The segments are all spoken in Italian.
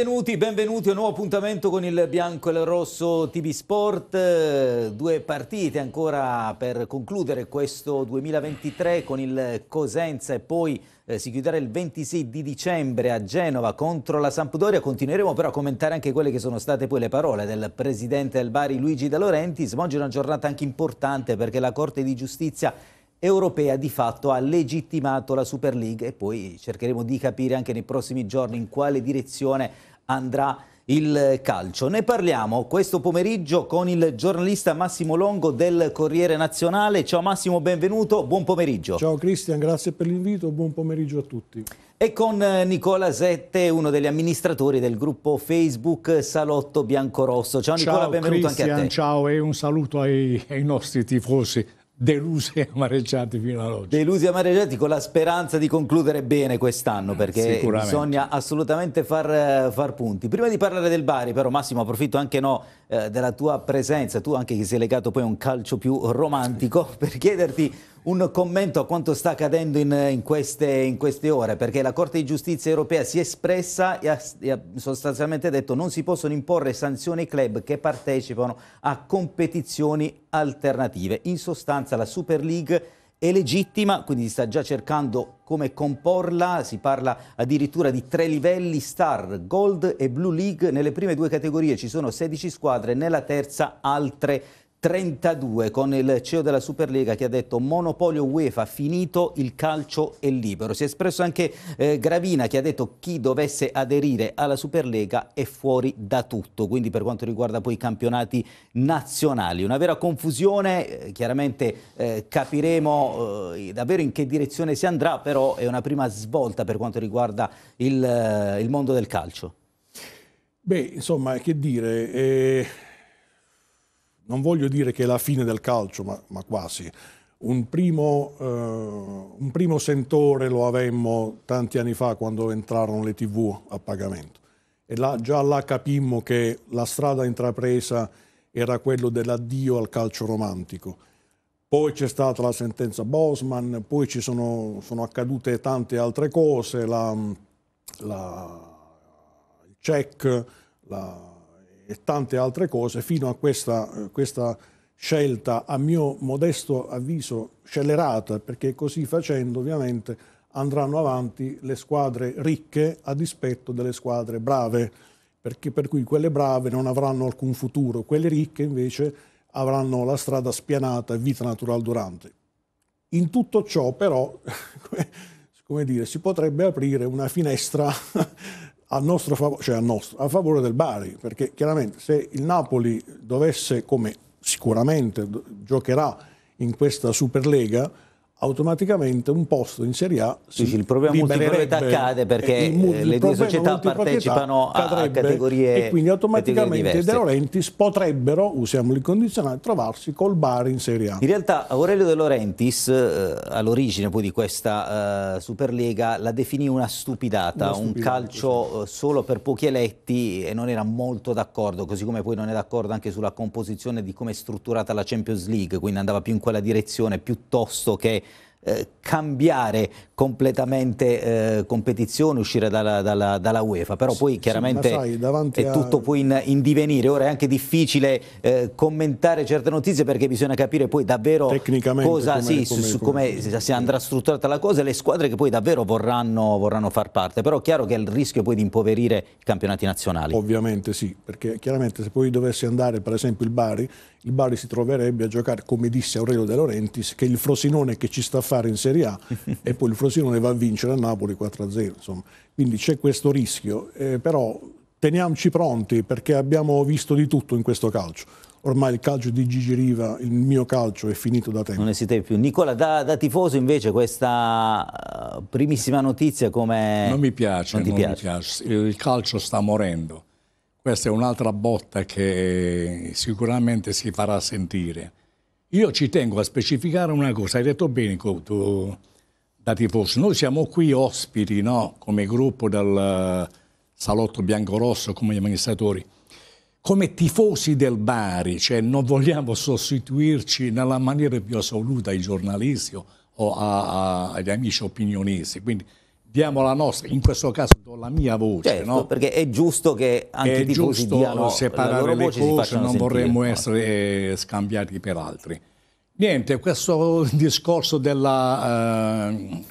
Benvenuti, benvenuti a un nuovo appuntamento con il bianco e il rosso TV Sport. Eh, due partite ancora per concludere questo 2023 con il Cosenza e poi eh, si chiuderà il 26 di dicembre a Genova contro la Sampdoria. Continueremo però a commentare anche quelle che sono state poi le parole del presidente del Bari Luigi De Laurenti. Svolge una giornata anche importante perché la Corte di Giustizia europea di fatto ha legittimato la Super League e poi cercheremo di capire anche nei prossimi giorni in quale direzione andrà il calcio. Ne parliamo questo pomeriggio con il giornalista Massimo Longo del Corriere Nazionale. Ciao Massimo, benvenuto, buon pomeriggio. Ciao Cristian, grazie per l'invito, buon pomeriggio a tutti. E con eh, Nicola Sette, uno degli amministratori del gruppo Facebook Salotto Biancorosso. Ciao Nicola, ciao, benvenuto Christian, anche a te. Ciao e un saluto ai, ai nostri tifosi delusi e amareggiati fino ad oggi. Delusi e amareggiati con la speranza di concludere bene quest'anno perché bisogna assolutamente far, far, punti. Prima di parlare del Bari però Massimo approfitto anche no, eh, della tua presenza, tu anche che sei legato poi a un calcio più romantico per chiederti un commento a quanto sta accadendo in, in, queste, in, queste, ore, perché la Corte di Giustizia europea si è espressa e ha, e ha sostanzialmente detto che non si possono imporre sanzioni ai club che partecipano a competizioni alternative. In sostanza la Super League è legittima, quindi si sta già cercando come comporla, si parla addirittura di tre livelli Star, Gold e Blue League, nelle prime due categorie ci sono 16 squadre, nella terza altre 32 con il CEO della Superlega che ha detto monopolio UEFA finito il calcio è libero si è espresso anche eh, Gravina che ha detto chi dovesse aderire alla Superlega è fuori da tutto quindi per quanto riguarda poi i campionati nazionali una vera confusione eh, chiaramente eh, capiremo eh, davvero in che direzione si andrà però è una prima svolta per quanto riguarda il, eh, il mondo del calcio Beh insomma che dire eh, non voglio dire che è la fine del calcio, ma, ma quasi. Un primo, eh, un primo, sentore lo avemmo tanti anni fa quando entrarono le tv a pagamento e là, già là capimmo che la strada intrapresa era quella dell'addio al calcio romantico. Poi c'è stata la sentenza Bosman, poi ci sono, sono accadute tante altre cose, la, la, il check, la, e tante altre cose fino a questa, questa scelta, a mio modesto avviso, scellerata, perché così facendo ovviamente andranno avanti le squadre ricche a dispetto delle squadre brave, perché, per cui quelle brave non avranno alcun futuro, quelle ricche invece avranno la strada spianata e vita natural durante. In tutto ciò però, come dire, si potrebbe aprire una finestra a, nostro, cioè a, nostro, a favore del Bari, perché chiaramente se il Napoli dovesse, come sicuramente giocherà in questa Superlega, automaticamente un posto in Serie A si Dici, il problema multiproprietà cade perché eh, le due società partecipano a categorie e quindi automaticamente De Laurentiis potrebbero, usiamo il condizionale, trovarsi col bar in Serie A. In realtà Aurelio De Laurentiis eh, all'origine poi di questa eh, Superlega la definì una stupidata, una stupidata un calcio eh, solo per pochi eletti e non era molto d'accordo, così come poi non è d'accordo anche sulla composizione di come è strutturata la Champions League, quindi andava più in quella direzione piuttosto che eh, cambiare completamente eh, competizione, uscire dalla, dalla, dalla, UEFA, però poi chiaramente sì, sai, è tutto poi in, in, divenire, ora è anche difficile eh, commentare certe notizie perché bisogna capire poi davvero cosa, come, sì, come, su, come, come, si andrà strutturata la cosa e le squadre che poi davvero vorranno, vorranno far parte, però è chiaro che è il rischio poi di impoverire i campionati nazionali. Ovviamente sì, perché chiaramente se poi dovesse andare per esempio il Bari, il Bari si troverebbe a giocare come disse Aurelio De Laurentiis che il Frosinone che ci sta fare in Serie A e poi il Frosinone va a vincere a Napoli 4-0. Insomma. Quindi c'è questo rischio, eh, però teniamoci pronti perché abbiamo visto di tutto in questo calcio. Ormai il calcio di Gigi Riva, il mio calcio, è finito da tempo. Non esiste più. Nicola, da, da, tifoso invece questa eh, primissima notizia come... Non mi piace, non, non piace. mi piace. Il calcio sta morendo. Questa è un'altra botta che sicuramente si farà sentire. Io ci tengo a specificare una cosa, hai detto bene tu, da tifoso, noi siamo qui ospiti no? come gruppo dal eh, Salotto Biancorosso, come gli amministratori, come tifosi del Bari, cioè non vogliamo sostituirci nella maniera più assoluta ai giornalisti o a, a, agli amici opinionisti, quindi diamo la nostra, in questo caso do la mia voce. Certo, no? perché è giusto che anche è i tifosi diano separare le cose, non sentire, vorremmo no? Ah. essere scambiati per altri. Niente, questo discorso della, eh,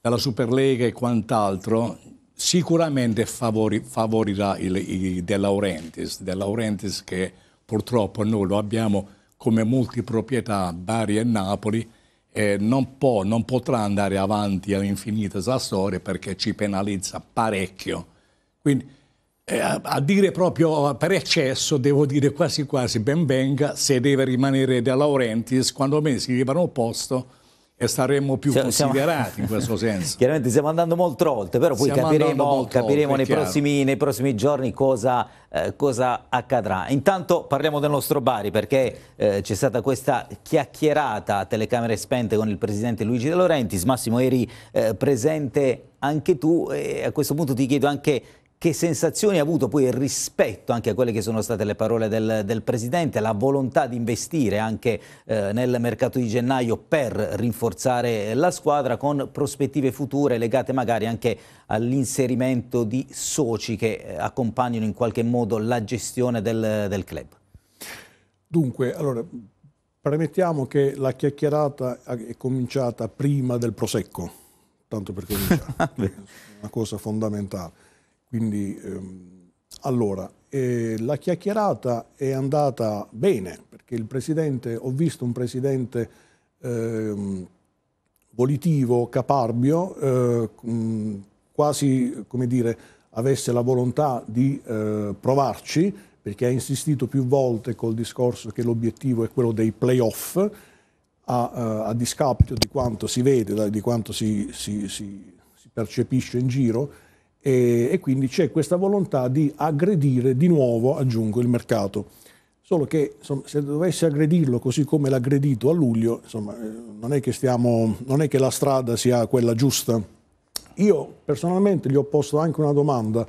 della Superlega e quant'altro sicuramente favori, favorirà il, il De Laurentiis, De Laurentiis che purtroppo noi lo abbiamo come multiproprietà Bari e Napoli, eh, non, può, non potrà andare avanti all'infinito questa storia perché ci penalizza parecchio. Quindi eh, a, dire proprio per eccesso, devo dire quasi quasi ben venga se deve rimanere De Laurentiis, quando me si libera un posto e saremmo più siamo, considerati siamo, in questo senso. Chiaramente stiamo andando molto oltre, però poi stiamo capiremo, capiremo oltre, nei, prossimi, nei, prossimi, giorni cosa, eh, cosa, accadrà. Intanto parliamo del nostro Bari perché eh, c'è stata questa chiacchierata a telecamere spente con il presidente Luigi De Laurentiis. Massimo eri eh, presente anche tu e a questo punto ti chiedo anche che sensazioni ha avuto poi rispetto anche a quelle che sono state le parole del, del Presidente, la volontà di investire anche eh, nel mercato di gennaio per rinforzare la squadra con prospettive future legate magari anche all'inserimento di soci che eh, accompagnano in qualche modo la gestione del, del club? Dunque, allora, premettiamo che la chiacchierata è cominciata prima del prosecco, tanto per cominciare, una cosa fondamentale quindi, ehm, allora, eh, la chiacchierata è andata bene, perché il presidente, ho visto un presidente ehm, volitivo, caparbio, eh, mm, quasi, come dire, avesse la volontà di eh, provarci, perché ha insistito più volte col discorso che l'obiettivo è quello dei playoff, a, eh, a, discapito di quanto si vede, di quanto si, si, si, si percepisce in giro, e, e quindi c'è questa volontà di aggredire di nuovo, aggiungo, il mercato. Solo che insomma, se dovesse aggredirlo così come l'ha aggredito a luglio, insomma, eh, non, è stiamo, non, è che la strada sia quella giusta. Io personalmente gli ho posto anche una domanda,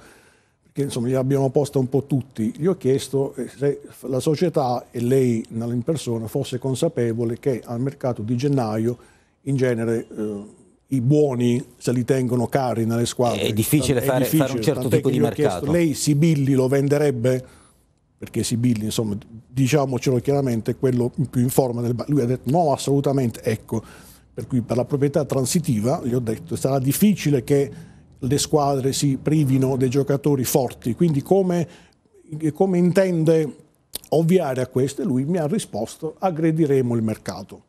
che insomma gli abbiamo posta un po' tutti. Gli ho chiesto eh, se la società e lei in persona fosse consapevole che al mercato di gennaio in genere eh, i buoni se li tengono cari nelle squadre. È difficile, è fare, difficile. fare, un certo tipo di mercato. Chiesto, lei Sibilli lo venderebbe? Perché Sibilli, insomma, diciamocelo chiaramente, è quello più in forma del... Lui ha detto no, assolutamente, ecco. Per cui per la proprietà transitiva, gli ho detto, sarà difficile che le squadre si privino dei giocatori forti. Quindi come, come intende ovviare a questo? E lui mi ha risposto, aggrediremo il mercato.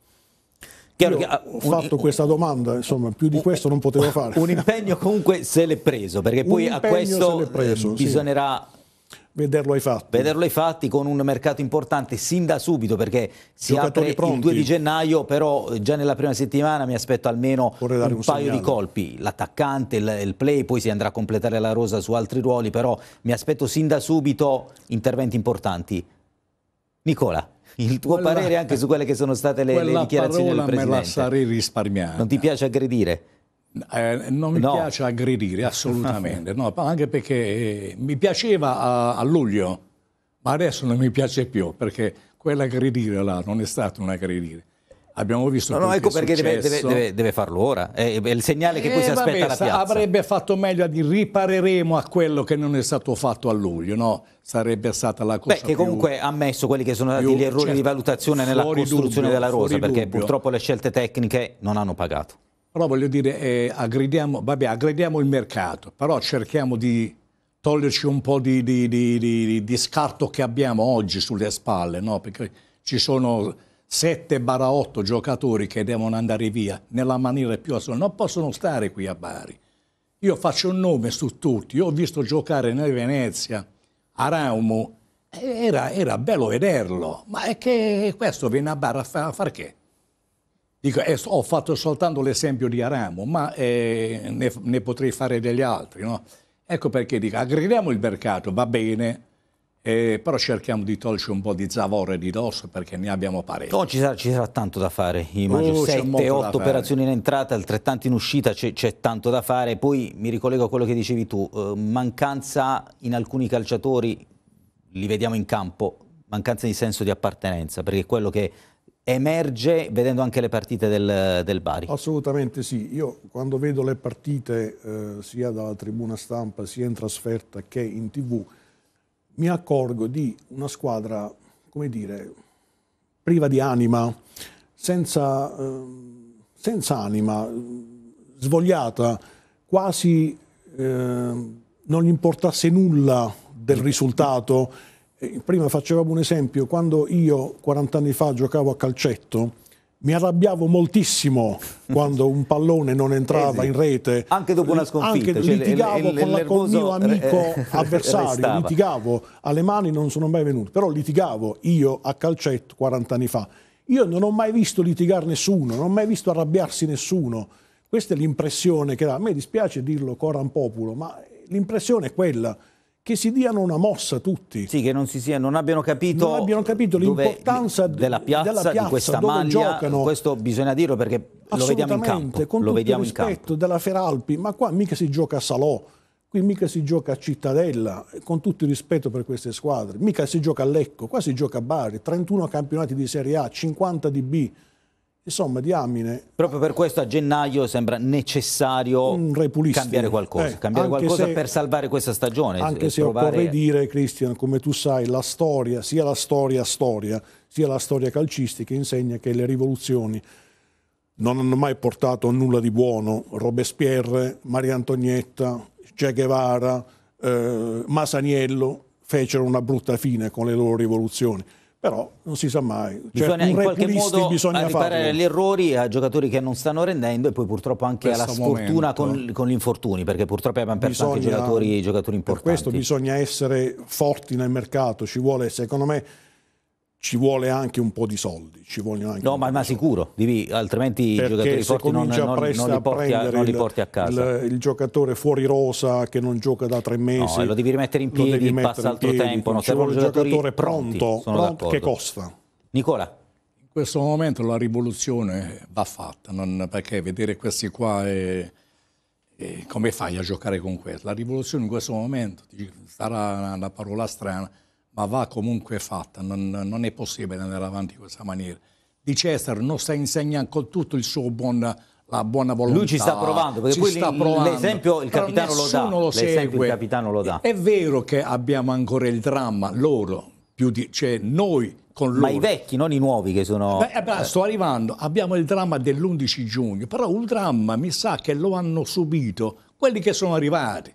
Chiaro che, ah, ho fatto un, questa domanda, insomma, più di questo non potevo fare. Un impegno comunque se l'è preso, perché poi a questo preso, bisognerà... Sì vederlo ai fatti. Vederlo ai fatti con un mercato importante sin da subito perché si Giocatori apre pronti. il 2 di gennaio, però eh, già nella prima settimana mi aspetto almeno un, un, paio segnale. di colpi, l'attaccante, il, il, play, poi si andrà a completare la rosa su altri ruoli, però mi aspetto sin da subito interventi importanti. Nicola il tuo Quella... parere anche su quelle che sono state le, le dichiarazioni del Presidente. me la sarei risparmiata. Non ti piace aggredire? Eh, non mi no. piace aggredire, assolutamente, no, anche perché eh, mi piaceva a, a, luglio, ma adesso non mi piace più, perché quell'aggredire là non è stato un aggredire, Abbiamo visto no, no, ecco perché deve, deve, deve, farlo ora, è, è il segnale che poi si eh, aspetta vabbè, la piazza. Avrebbe fatto meglio a dire ripareremo a quello che non è stato fatto a luglio, no? Sarebbe stata la cosa Beh, che comunque ha messo quelli che sono stati gli errori certo, di valutazione nella costruzione dubbio, della rosa, perché dubbio. purtroppo le scelte tecniche non hanno pagato. Però voglio dire, eh, aggrediamo, vabbè, aggrediamo il mercato, però cerchiamo di toglierci un po' di, di, di, di scarto che abbiamo oggi sulle spalle, no? Perché ci sono 7-8 giocatori che devono andare via nella maniera più assoluta, non possono stare qui a Bari. Io faccio un nome su tutti, io ho visto giocare nel Venezia, a Raumo, era, era, bello vederlo, ma è che questo viene a Bari a, fa, far che? Dico, eh, ho fatto soltanto l'esempio di Aramo, ma eh, ne, ne, potrei fare degli altri. No? Ecco perché dico, aggrediamo il mercato, va bene, eh, però cerchiamo di toglierci un po' di zavorre di dosso perché ne abbiamo parecchio. No, ci, sarà, ci sarà tanto da fare, immagino. 7, 8 operazioni in entrata, altrettanto in uscita, c'è, tanto da fare. Poi mi ricollego a quello che dicevi tu, eh, mancanza in alcuni calciatori, li vediamo in campo, mancanza di senso di appartenenza, perché è quello che emerge vedendo anche le partite del, del Bari. Assolutamente sì, io quando vedo le partite eh, sia dalla tribuna stampa sia in trasferta che in tv, mi accorgo di una squadra, come dire, priva di anima, senza, eh, senza anima, svogliata, quasi eh, non gli importasse nulla del risultato. Eh, prima facevamo un esempio, quando io 40 anni fa giocavo a calcetto, mi arrabbiavo moltissimo quando un pallone non entrava eh in rete. Anche dopo una sconfitta. Anche cioè, litigavo il, il, con, il mio amico re, avversario, restava. litigavo, alle mani non sono mai venuto, però litigavo io a calcetto 40 anni fa. Io non ho mai visto litigare nessuno, non ho mai visto arrabbiarsi nessuno. Questa è l'impressione che dà. A me dispiace dirlo coram populo, ma l'impressione è quella che si diano una mossa tutti. Sì, che non, sia, non abbiano capito, non abbiano capito l'importanza della, piazza, della piazza, di questa maglia. Giocano. Questo bisogna dirlo perché lo vediamo in campo. con lo tutto vediamo il rispetto della Feralpi, ma qua mica si gioca a Salò, qui mica si gioca a Cittadella, con tutto il rispetto per queste squadre, mica si gioca a Lecco, qua si gioca a Bari, 31 campionati di Serie A, 50 di B, Insomma, diamine. Proprio per questo a gennaio sembra necessario cambiare qualcosa, eh, cambiare qualcosa se, per salvare questa stagione. Anche eh, se provare... occorre dire, Cristian, come tu sai, la storia, sia la storia storia, sia la storia calcistica insegna che le rivoluzioni non hanno mai portato a nulla di buono. Robespierre, Maria Antonietta, Che Guevara, eh, Masaniello fecero una brutta fine con le loro rivoluzioni però non si sa mai. Cioè, bisogna cioè, in qualche modo riparare gli errori a giocatori che non stanno rendendo e poi purtroppo anche alla sfortuna con, con, gli infortuni, perché purtroppo abbiamo perso bisogna, anche giocatori, giocatori importanti. Per questo bisogna essere forti nel mercato, ci vuole secondo me ci vuole anche un po' di soldi. Ci anche no, ma, ma sicuro, devi, altrimenti Perché i giocatori forti non, non, non, li porti a, non li porti a casa. Il, il, giocatore fuori rosa che non gioca da tre mesi. No, eh, lo devi rimettere in piedi, passa altro piedi, tempo. Non serve un giocatore pronti, pronto, pronto che costa. Nicola. In questo momento la rivoluzione va fatta, perché vedere questi qua è, è come fai a giocare con questo? La rivoluzione in questo momento sarà una parola strana, ma va comunque fatta, non, non è possibile andare avanti in questa maniera. Di Cesar non sta insegnando con tutto il suo buon la buona volontà. Lui ci sta provando, perché poi sta provando. l'esempio il capitano lo dà. Lo segue. Il capitano lo dà. È vero che abbiamo ancora il dramma, loro, più di, cioè noi con loro. Ma i vecchi, non i nuovi che sono... Beh, eh, beh, sto arrivando, abbiamo il dramma dell'11 giugno, però un dramma mi sa che lo hanno subito quelli che sono arrivati.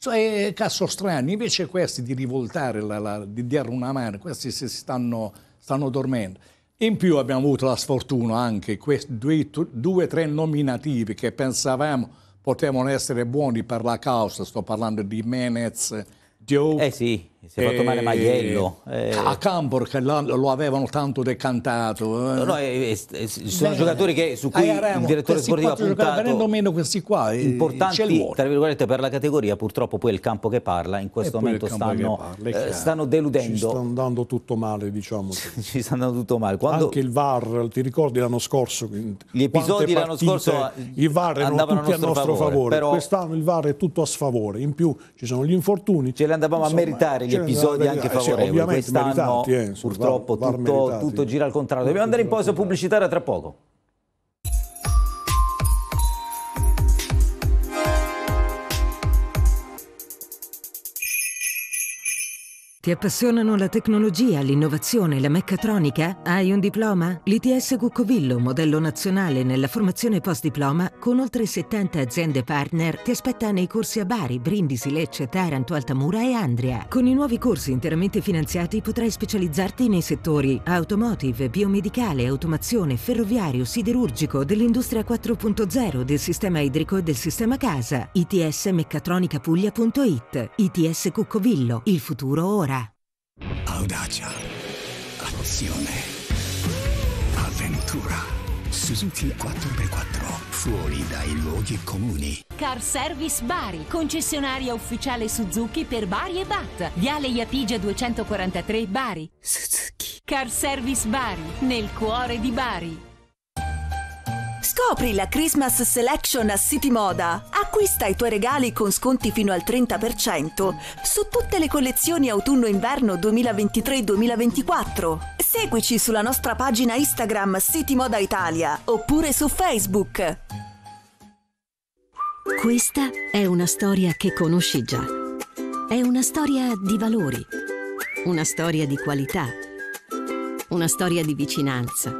Cioè, cazzo strano, invece questi di rivoltare, la, la, di dare una mano, questi si stanno, stanno dormendo. In più abbiamo avuto la sfortuna anche questi due o tre nominativi che pensavamo potevano essere buoni per la causa, sto parlando di Menez, Diouf, eh sì si è fatto male Maiello. Eh, a Campor che lo avevano tanto decantato. Eh. No, eh, eh, eh sono Beh, giocatori che, su cui eh, il direttore sportivo ha puntato. Venendo meno questi qua, importanti tra virgolette, per la categoria, purtroppo poi è il campo che parla, in questo momento stanno, parla, stanno, deludendo. Ci sta andando tutto male, diciamo. Ci sta andando tutto male. Quando... Anche il VAR, ti ricordi l'anno scorso? Gli episodi l'anno scorso i VAR erano tutti a nostro, nostro favore, favore. Però... quest'anno il VAR è tutto a sfavore, in più ci sono gli infortuni. Ce li andavamo Insomma, a meritare gli cioè, episodi anche eh, favorevoli. Quest'anno eh, purtroppo tutto, tutto gira al contrario. Dobbiamo andare in pausa pubblicitaria tra poco. Ti appassionano la tecnologia, l'innovazione, la meccatronica? Hai un diploma? L'ITS Cuccovillo, modello nazionale nella formazione post-diploma, con oltre 70 aziende partner, ti aspetta nei corsi a Bari, Brindisi, Lecce, Taranto, Altamura e Andria. Con i nuovi corsi interamente finanziati potrai specializzarti nei settori automotive, biomedicale, automazione, ferroviario, siderurgico, dell'industria 4.0, del sistema idrico e del sistema casa. ITS Meccatronica Puglia.it ITS Cuccovillo, il futuro ora. Audacia, azione, avventura. Suzuki 4x4, fuori dai luoghi comuni. Car Service Bari, concessionaria ufficiale Suzuki per Bari e Bat. Viale Iapige 243 Bari. Suzuki. Car Service Bari, nel cuore di Bari. Scopri la Christmas Selection a City Moda. Acquista i tuoi regali con sconti fino al 30% su tutte le collezioni autunno-inverno 2023-2024. Seguici sulla nostra pagina Instagram City Moda Italia oppure su Facebook. Questa è una storia che conosci già. È una storia di valori, una storia di qualità, una storia di vicinanza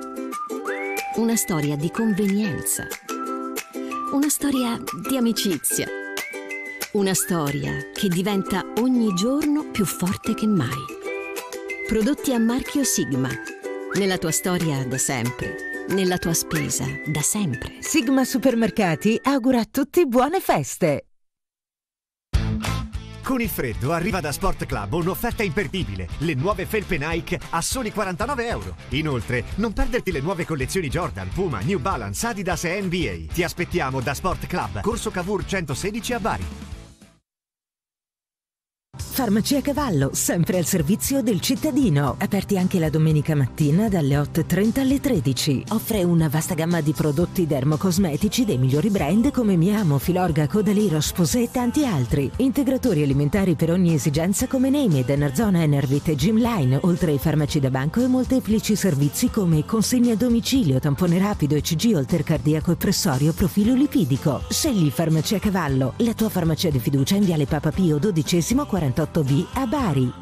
una storia di convenienza. Una storia di amicizia. Una storia che diventa ogni giorno più forte che mai. Prodotti a marchio Sigma. Nella tua storia da sempre. Nella tua spesa da sempre. Sigma Supermercati augura a tutti buone feste. Con il freddo arriva da Sport Club un'offerta imperdibile. Le nuove felpe Nike a soli 49 euro. Inoltre, non perderti le nuove collezioni Jordan, Puma, New Balance, Adidas e NBA. Ti aspettiamo da Sport Club, Corso Cavour 116 a Bari. Farmacia Cavallo, sempre al servizio del cittadino. Aperti anche la domenica mattina dalle 8.30 alle 13. Offre una vasta gamma di prodotti dermocosmetici dei migliori brand come Miamo, Filorga, Codaliro, Spose e tanti altri. Integratori alimentari per ogni esigenza come Named, Narzona, Enervit e Gymline, oltre ai farmaci da banco e molteplici servizi come consegna a domicilio, tampone rapido, ECG, oltre cardiaco e pressorio, profilo lipidico. Scegli Farmacia Cavallo, la tua farmacia di fiducia in Viale Papa Pio XII 48 Lottobi a Bari.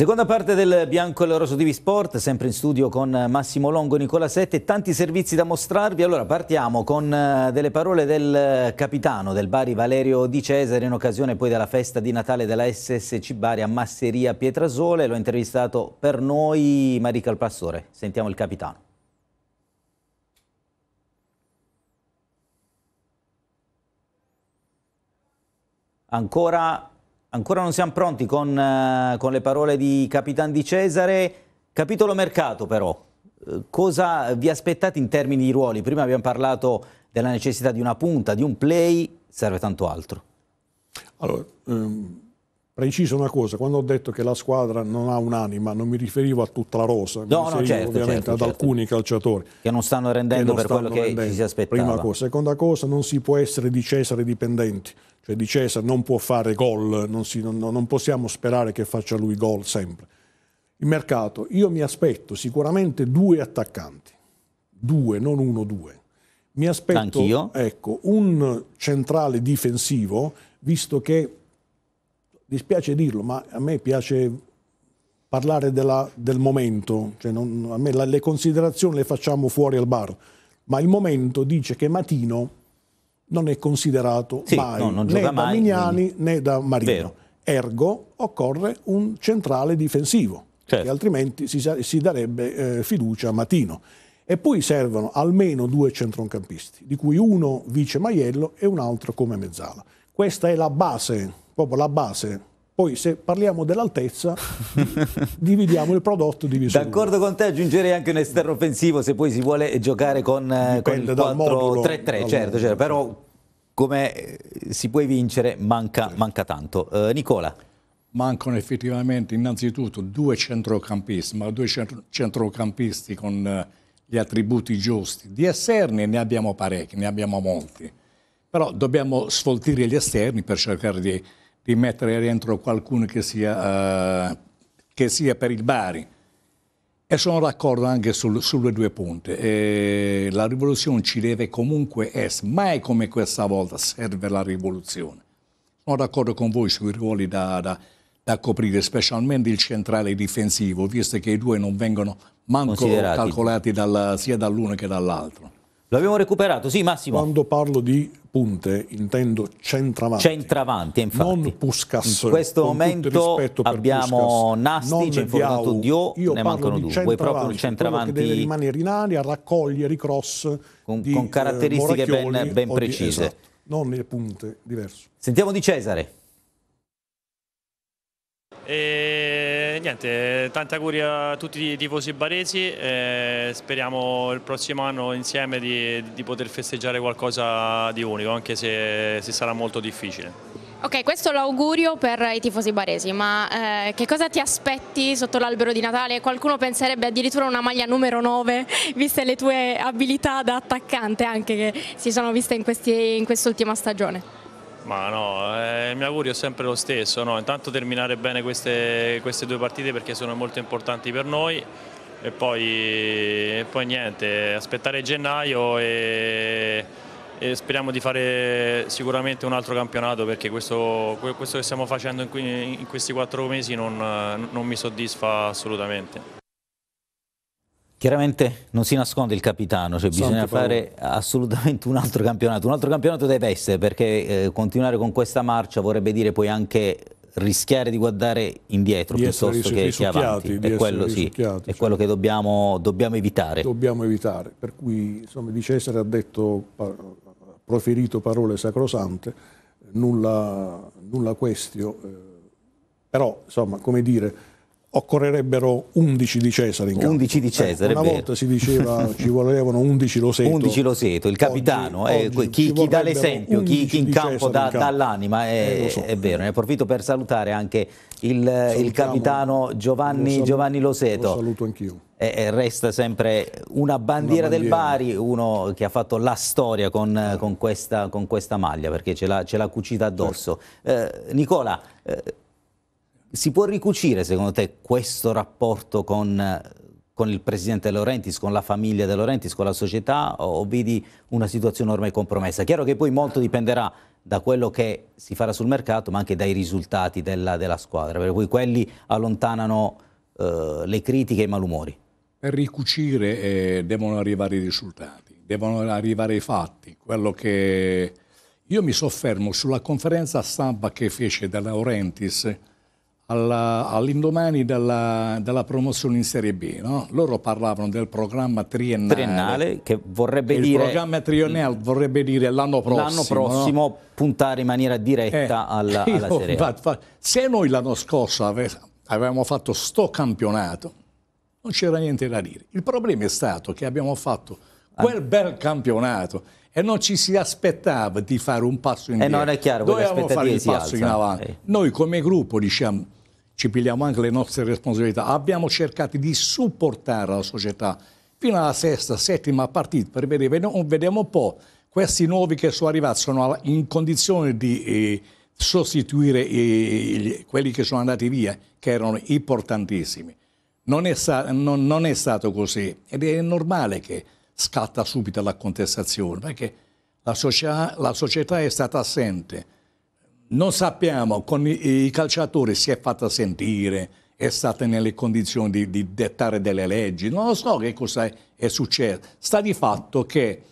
Seconda parte del Bianco e il Rosso TV Sport, sempre in studio con Massimo Longo, Nicola Sette, tanti servizi da mostrarvi. Allora partiamo con eh, delle parole del eh, capitano del Bari Valerio Di Cesare in occasione poi della festa di Natale della SSC Bari a Masseria Pietrasole. L'ho intervistato per noi Marica Alpastore. Sentiamo il capitano. Ancora Ancora non siamo pronti con, eh, con le parole di Capitan Di Cesare. Capitolo mercato però, eh, cosa vi aspettate in termini di ruoli? Prima abbiamo parlato della necessità di una punta, di un play, serve tanto altro. Allora, um Preciso una cosa, quando ho detto che la squadra non ha un'anima, non mi riferivo a tutta la rosa, no, mi riferivo no, certo, ovviamente certo, ad certo. alcuni calciatori. Che non stanno rendendo non per stanno quello rendendo. che ci si aspettava. Prima cosa. Seconda cosa, non si può essere di Cesare dipendenti. Cioè di Cesare non può fare gol, non, si, non, non possiamo sperare che faccia lui gol sempre. Il mercato, io mi aspetto sicuramente due attaccanti. Due, non uno, due. Mi aspetto ecco, un centrale difensivo, visto che dispiace dirlo, ma a me piace parlare della, del momento, cioè non, a me la, le considerazioni le facciamo fuori al bar, ma il momento dice che Matino non è considerato sì, mai, no, né da mai, Mignani non... né da Marino. Vero. Ergo occorre un centrale difensivo, certo. altrimenti si, si darebbe eh, fiducia a Matino. E poi servono almeno due centrocampisti, di cui uno vice Maiello e un altro come mezzala. Questa è la base proprio la base. Poi se parliamo dell'altezza, dividiamo il prodotto diviso. D'accordo con te, aggiungerei anche un esterno offensivo se poi si vuole giocare con, eh, Dipende con 4-3-3, certo, certo, certo, però come eh, si può vincere manca, sì. manca tanto. Uh, Nicola. Mancano effettivamente innanzitutto due centrocampisti, ma due centrocampisti con gli attributi giusti. Di esterni ne abbiamo parecchi, ne abbiamo molti, però dobbiamo sfoltire gli esterni per cercare di di mettere dentro qualcuno che sia, uh, che sia per il Bari. E sono d'accordo anche sul, sulle due punte. E la rivoluzione ci deve comunque essere, mai come questa volta serve la rivoluzione. Sono d'accordo con voi sui ruoli da, da, da, coprire, specialmente il centrale difensivo, visto che i due non vengono manco calcolati dalla, sia dall'uno che dall'altro. L'abbiamo recuperato, sì Massimo. Quando parlo di punte intendo centravanti. Centravanti, infatti. Non Puskas. In questo momento abbiamo Nasti, c'è informato Dio, Io ne mancano due. Vuoi proprio un centravanti... Che deve rimanere in aria, raccogliere i cross Con, di, con eh, caratteristiche eh, ben, ben, precise. Di, esatto, non le punte, diverso. Sentiamo di Cesare. E niente, tanti auguri a tutti i tifosi baresi, eh, speriamo il prossimo anno insieme di, di, poter festeggiare qualcosa di unico, anche se, se sarà molto difficile. Ok, questo l'augurio per i tifosi baresi, ma eh, che cosa ti aspetti sotto l'albero di Natale? Qualcuno penserebbe addirittura una maglia numero 9, viste le tue abilità da attaccante anche che si sono viste in, questi, in quest'ultima stagione. Ma no, eh, il mio augurio è sempre lo stesso, no? intanto terminare bene queste, queste, due partite perché sono molto importanti per noi e poi, e poi niente, aspettare gennaio e, e, speriamo di fare sicuramente un altro campionato perché questo, questo che stiamo facendo in, in questi quattro mesi non, non mi soddisfa assolutamente. Chiaramente non si nasconde il capitano, cioè bisogna fare assolutamente un altro campionato. Un altro campionato deve essere perché eh, continuare con questa marcia vorrebbe dire poi anche rischiare di guardare indietro di piuttosto che, che avanti. È quello, sì, è cioè, quello che dobbiamo, dobbiamo, evitare. Dobbiamo evitare, per cui insomma, Di Cesare ha detto, proferito parole sacrosante, nulla, nulla questio, eh, però insomma come dire occorrerebbero 11 di Cesare in campo. 11 di Cesare, eh, una volta si diceva ci volevano 11 Loseto. 11 Loseto, il capitano, oggi, eh, oggi chi, chi dà l'esempio, chi, chi, in campo dà, l'anima, è, eh, eh, so. è, vero. Ne approfitto per salutare anche il, eh, il capitano Giovanni, saluto, Giovanni Loseto. Lo saluto anch'io. E resta sempre una bandiera, una bandiera, del Bari, uno che ha fatto la storia con, eh. con, questa, con questa, maglia perché ce l'ha, cucita addosso. Certo. Eh, Nicola, eh, si può ricucire secondo te questo rapporto con, con, il presidente De Laurentiis, con la famiglia De Laurentiis, con la società o vedi una situazione ormai compromessa? Chiaro che poi molto dipenderà da quello che si farà sul mercato ma anche dai risultati della, della squadra, per cui quelli allontanano eh, le critiche e i malumori. Per ricucire eh, devono arrivare i risultati, devono arrivare i fatti, quello che... Io mi soffermo sulla conferenza stampa che fece De Laurentiis all'indomani della, della, promozione in Serie B, no? loro parlavano del programma triennale. Triennale, che vorrebbe il dire... Il programma triennale vorrebbe dire l'anno prossimo. L'anno prossimo no? puntare in maniera diretta eh, alla, alla Serie A. Se noi l'anno scorso avevamo fatto sto campionato, non c'era niente da dire. Il problema è stato che abbiamo fatto ah. quel bel campionato e non ci si aspettava di fare un passo indietro. Eh no, è chiaro, Dovevamo fare il passo in avanti. Eh. Noi come gruppo diciamo ci pigliamo anche le nostre responsabilità. Abbiamo cercato di supportare la società fino alla sesta, settima partita per vedere, vediamo un po', questi nuovi che sono arrivati sono in condizione di eh, sostituire eh, quelli che sono andati via, che erano importantissimi. Non è, non, non è stato così ed è normale che scatta subito la contestazione perché la società, la società è stata assente non sappiamo, con i, i calciatori si è fatta sentire, è stata nelle condizioni di, di, dettare delle leggi, non lo so che cosa è, è, successo. Sta di fatto che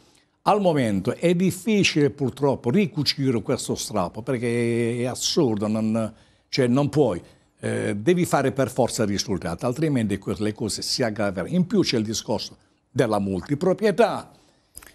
al momento è difficile purtroppo ricucire questo strappo perché è, assurdo, non, cioè non puoi. Eh, devi fare per forza il risultato, altrimenti le cose si aggraveranno. In più c'è il discorso della multiproprietà.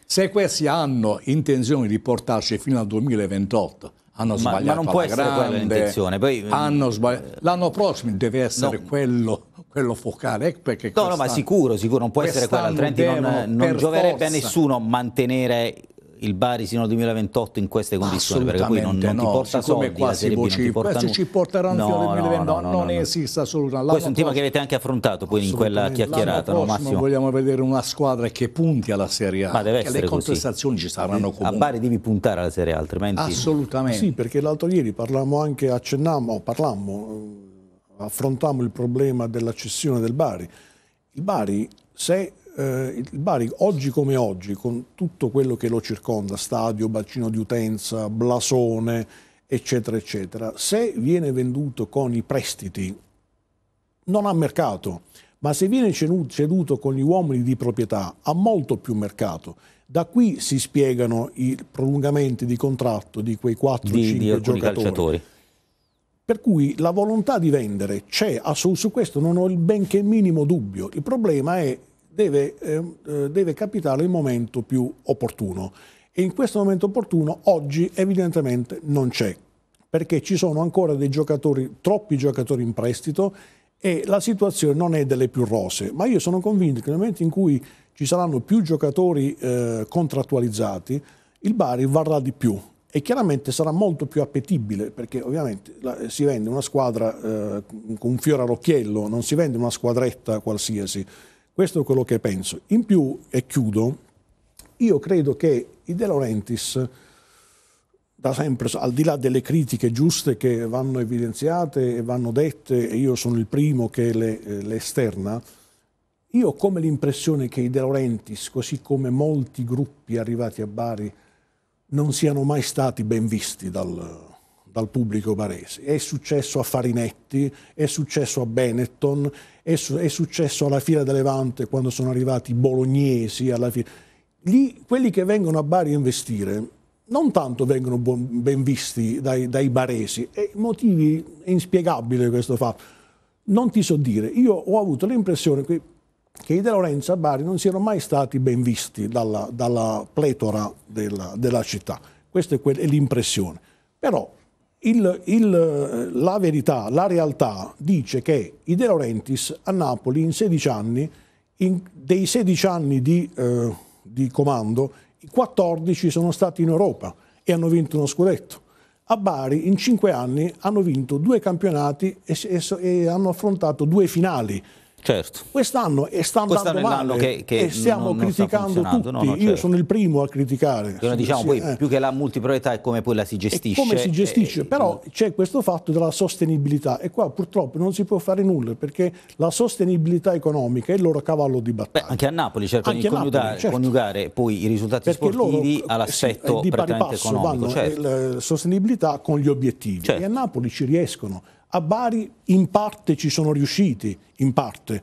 Se questi hanno intenzione di portarci fino al 2028 hanno sbagliato ma, ma non può essere grande, quella l'intenzione. Poi, mm, sbagli... Eh, L'anno prossimo deve essere no. quello, quello, focale. Ecco perché no, no, ma sicuro, sicuro, non può essere quello altrimenti non, non gioverebbe forza. a nessuno mantenere il Bari sino al 2028 in queste condizioni, perché qui non, non no. ti porta Siccome soldi, la Serie B ci, porta nu- ci porteranno fino al 2028, non esiste assolutamente. Questo è un tema che avete anche affrontato poi in quella chiacchierata, no, Massimo? vogliamo vedere una squadra che punti alla Serie A, Ma deve essere le contestazioni così. ci saranno comunque. A Bari devi puntare alla Serie A, altrimenti... Assolutamente. Sì, perché l'altro ieri parlammo anche, accennammo, parlammo affrontammo il problema della cessione del Bari. Il Bari, se eh, il Bari oggi come oggi, con tutto quello che lo circonda, stadio, bacino di utenza, blasone, eccetera, eccetera, se viene venduto con i prestiti, non ha mercato, ma se viene ceduto con gli uomini di proprietà, ha molto più mercato. Da qui si spiegano i prolungamenti di contratto di quei 4-5 giocatori. Per cui la volontà di vendere c'è, su, su questo non ho il benché minimo dubbio. Il problema è deve, ehm, eh, deve capitare il momento più opportuno. E in questo momento opportuno oggi evidentemente non c'è, perché ci sono ancora dei giocatori, troppi giocatori in prestito e la situazione non è delle più rose. Ma io sono convinto che nel momento in cui ci saranno più giocatori eh, contrattualizzati, il Bari varrà di più e chiaramente sarà molto più appetibile perché ovviamente la, eh, si vende una squadra eh, con un fiore all'occhiello, non si vende una squadretta qualsiasi. Questo è quello che penso. In più, e chiudo, io credo che i De Laurentiis, da sempre, al di là delle critiche giuste che vanno evidenziate e vanno dette, e io sono il primo che le, eh, le esterna, io ho come l'impressione che i De Laurentiis, così come molti gruppi arrivati a Bari, non siano mai stati ben visti dal, dal pubblico barese. È successo a Farinetti, è successo a Benetton, è, su, è successo alla Fiera del Levante quando sono arrivati i bolognesi. Alla fiera. Lì, quelli che vengono a Bari a investire non tanto vengono ben visti dai, dai baresi, e motivi è inspiegabile questo fatto. Non ti so dire, io ho avuto l'impressione che, che i De Lorenzo a Bari non siano mai stati ben visti dalla, dalla pletora della, della città. Questa è, è l'impressione. Però il, il, la verità, la realtà dice che i De Laurentiis a Napoli in 16 anni, in, dei 16 anni di, eh, di comando, i 14 sono stati in Europa e hanno vinto uno scudetto. A Bari in 5 anni hanno vinto due campionati e, e, e hanno affrontato due finali Certo. Quest'anno e sta andando Quest'anno male che, che e stiamo non, non criticando tutti. No, no, certo. Io sono il primo a criticare. Però, diciamo, sì, poi, eh. Più che la multiproprietà è come poi la si gestisce. E come si eh, gestisce, eh, però eh. c'è questo fatto della sostenibilità e qua purtroppo non si può fare nulla perché la sostenibilità economica è il loro cavallo di battaglia. Beh, anche a Napoli cercano di coniugare, certo. coniugare, poi i risultati perché sportivi loro, all'aspetto sì, di pari passo economico. Vanno certo. Eh, la sostenibilità con gli obiettivi e a certo. Napoli ci riescono a Bari in parte ci sono riusciti, in parte.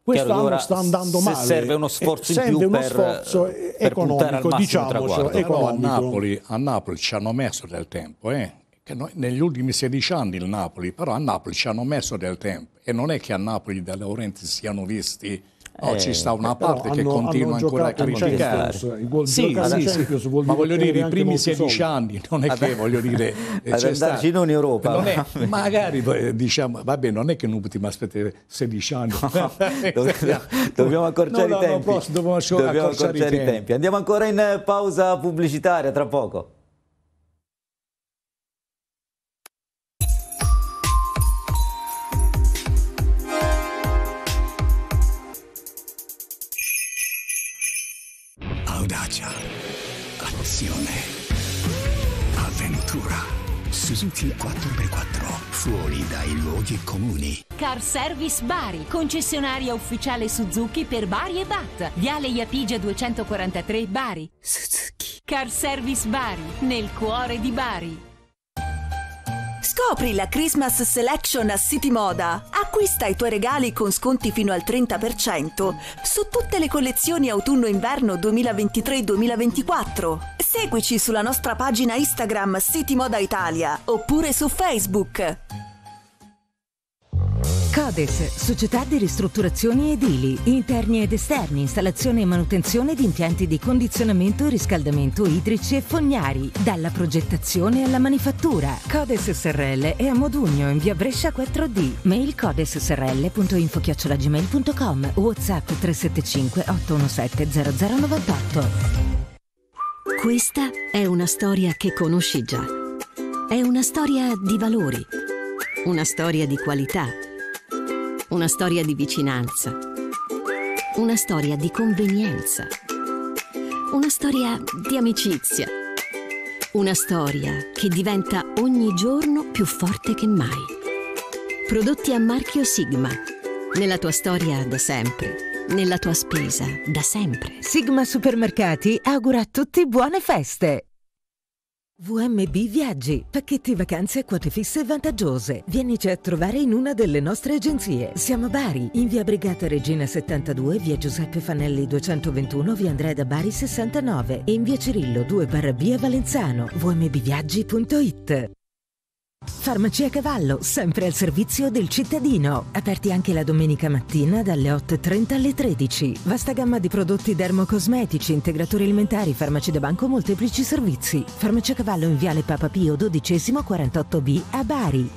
Questo Chiaro, sta andando male. Serve uno eh, sforzo serve in più uno per, sforzo per economico, diciamo, Economico. A, Napoli, a Napoli ci hanno messo del tempo, eh? Noi, negli ultimi 16 anni il Napoli, però a Napoli ci hanno messo del tempo e non è che a Napoli da Laurenti siano visti No, eh, ci sta una parte che hanno, continua hanno ancora a criticare. Gol, sì, ad, sì, sì. ma voglio dire, i primi 16 soldi. anni, non è che voglio dire... Ad andarci in Europa. È, magari, diciamo, vabbè, non è che non potremmo aspettare 16 anni. No, dobbiamo accorciare no, i tempi. No, dobbiamo, dobbiamo accorciare i tempi. Andiamo ancora in pausa pubblicitaria, tra poco. Audacia, azione, avventura. Suzuki 4x4, fuori dai luoghi comuni. Car Service Bari, concessionaria ufficiale Suzuki per Bari e Bat. Viale Iapigia 243 Bari. Suzuki. Car Service Bari, nel cuore di Bari. Scopri la Christmas Selection a City Moda Acquista i tuoi regali con sconti fino al 30% su tutte le collezioni autunno-inverno 2023-2024. Seguici sulla nostra pagina Instagram City Moda Italia oppure su Facebook. Codes, società di ristrutturazioni edili, interni ed esterni, installazione e manutenzione di impianti di condizionamento e riscaldamento idrici e fognari, dalla progettazione alla manifattura. Codes SRL è a Modugno in via Brescia 4D. Mail codessrl.info@gmail.com. WhatsApp 375 817 0098. Questa è una storia che conosci già. È una storia di valori, una storia di qualità una storia di vicinanza. Una storia di convenienza. Una storia di amicizia. Una storia che diventa ogni giorno più forte che mai. Prodotti a marchio Sigma. Nella tua storia da sempre. Nella tua spesa da sempre. Sigma Supermercati augura a tutti buone feste. VMB Viaggi, pacchetti vacanze a quote fisse vantaggiose. Vienici a trovare in una delle nostre agenzie. Siamo a Bari, in via Brigata Regina 72, via Giuseppe Fanelli 221, via Andrea da Bari 69 e in via Cirillo 2 barra via Valenzano. vmbviaggi.it Farmacia Cavallo, sempre al servizio del cittadino. Aperti anche la domenica mattina dalle 8.30 alle 13. Vasta gamma di prodotti dermocosmetici, integratori alimentari, farmaci da banco, molteplici servizi. Farmacia Cavallo in Viale Papa Pio XII 48B a Bari.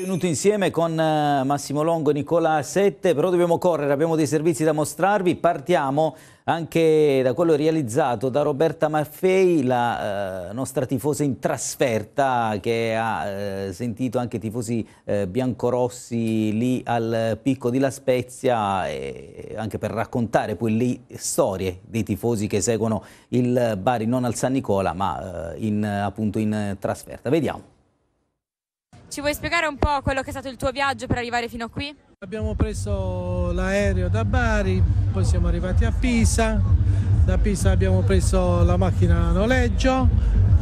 Benvenuti insieme con eh, Massimo Longo e Nicola Sette, però dobbiamo correre, abbiamo dei servizi da mostrarvi. Partiamo anche da quello realizzato da Roberta Maffei, la eh, nostra tifosa in trasferta che ha eh, sentito anche tifosi eh, biancorossi lì al picco di La Spezia, e anche per raccontare poi le storie dei tifosi che seguono il Bari non al San Nicola ma eh, in, appunto in trasferta. Vediamo. Ci vuoi spiegare un po' quello che è stato il tuo viaggio per arrivare fino a qui? Abbiamo preso l'aereo da Bari, poi siamo arrivati a Pisa, da Pisa abbiamo preso la macchina a noleggio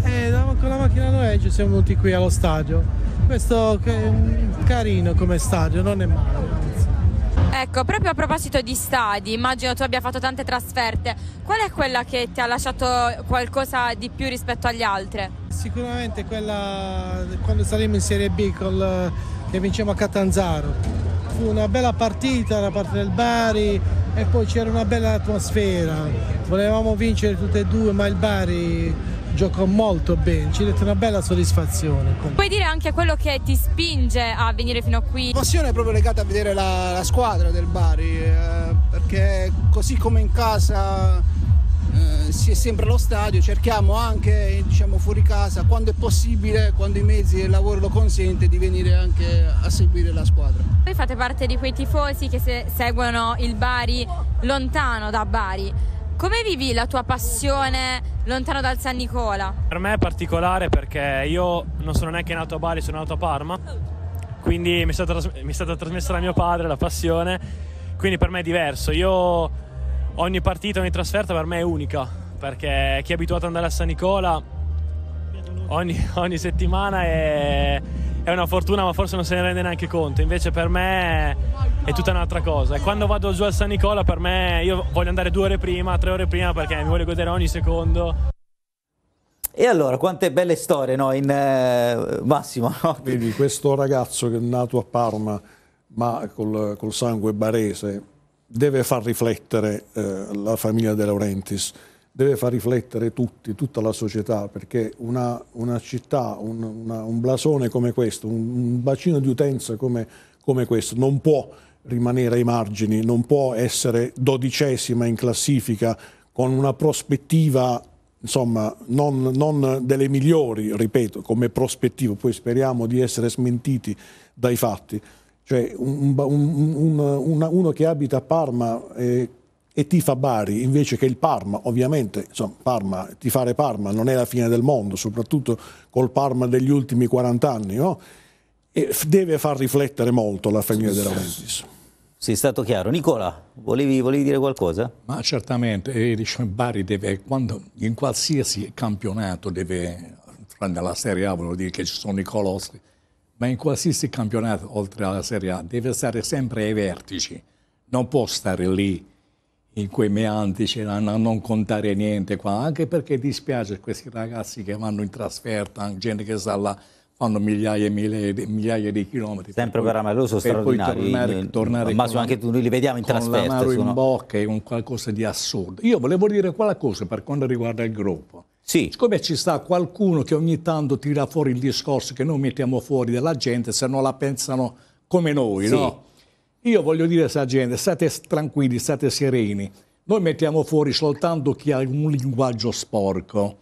e con la macchina a noleggio siamo venuti qui allo stadio. Questo è carino come stadio, non è male. Ecco, proprio a proposito di stadi, immagino tu abbia fatto tante trasferte. Qual è quella che ti ha lasciato qualcosa di più rispetto agli altri? Sicuramente quella quando saremo in Serie B col, che vincemmo a Catanzaro. Fu una bella partita da parte del Bari e poi c'era una bella atmosfera. Volevamo vincere tutte e due, ma il Bari giocò molto bene, ci dette una bella soddisfazione. Puoi dire anche quello che ti spinge a venire fino a qui? La passione è proprio legata a vedere la, la squadra del Bari, eh, perché così come in casa eh, si è sempre allo stadio, cerchiamo anche diciamo, fuori casa, quando è possibile, quando i mezzi e il lavoro lo consente, di venire anche a seguire la squadra. Voi fate parte di quei tifosi che se seguono il Bari lontano da Bari. Come vivi la tua passione lontano dal San Nicola? Per me è particolare perché io non sono neanche nato a Bari, sono nato a Parma, quindi mi è stata, mi è stata trasmessa da mio padre la passione, quindi per me è diverso. Io ogni partita, ogni trasferta per me è unica, perché chi è abituato ad andare a San Nicola ogni, ogni settimana è è una fortuna ma forse non se ne rende neanche conto, invece per me è tutta un'altra cosa. E quando vado giù al San Nicola per me io voglio andare due ore prima, tre ore prima perché mi voglio godere ogni secondo. E allora, quante belle storie, no? In, eh, Massimo. No? Vedi, questo ragazzo che è nato a Parma, ma col, col sangue barese, deve far riflettere eh, la famiglia De Laurentiis deve far riflettere tutti, tutta la società, perché una, una città, un, una, un, blasone come questo, un, un bacino di utenza come, come, questo, non può rimanere ai margini, non può essere dodicesima in classifica con una prospettiva insomma non, non delle migliori, ripeto, come prospettiva, poi speriamo di essere smentiti dai fatti cioè un, un, un, uno che abita a Parma e eh, e tifa Bari invece che il Parma, ovviamente insomma, Parma, tifare Parma non è la fine del mondo, soprattutto col Parma degli ultimi 40 anni, no? e deve far riflettere molto la famiglia della Ventis. Sì, è stato chiaro. Nicola, volevi, volevi dire qualcosa? Ma certamente, eh, diciamo, Bari deve, quando, in qualsiasi campionato deve, la Serie A vuol dire che ci sono i colossi, ma in qualsiasi campionato oltre alla Serie A deve stare sempre ai vertici, non può stare lì in quei meandri c'erano a non contare niente qua, anche perché dispiace questi ragazzi che vanno in trasferta, gente che sta là, fanno migliaia e migliaia, di chilometri. Sempre per, per Ameloso straordinario. Tornare, tornare ma con, anche tu, noi li vediamo in trasferta. Con l'amaro sono... in bocca è un qualcosa di assurdo. Io volevo dire qualcosa per quanto riguarda il gruppo. Sì. Siccome ci sta qualcuno che ogni tanto tira fuori il discorso che noi mettiamo fuori della gente, se non la pensano come noi, sì. no? Io voglio dire a questa gente, state tranquilli, state sereni. Noi mettiamo fuori soltanto chi ha un linguaggio sporco,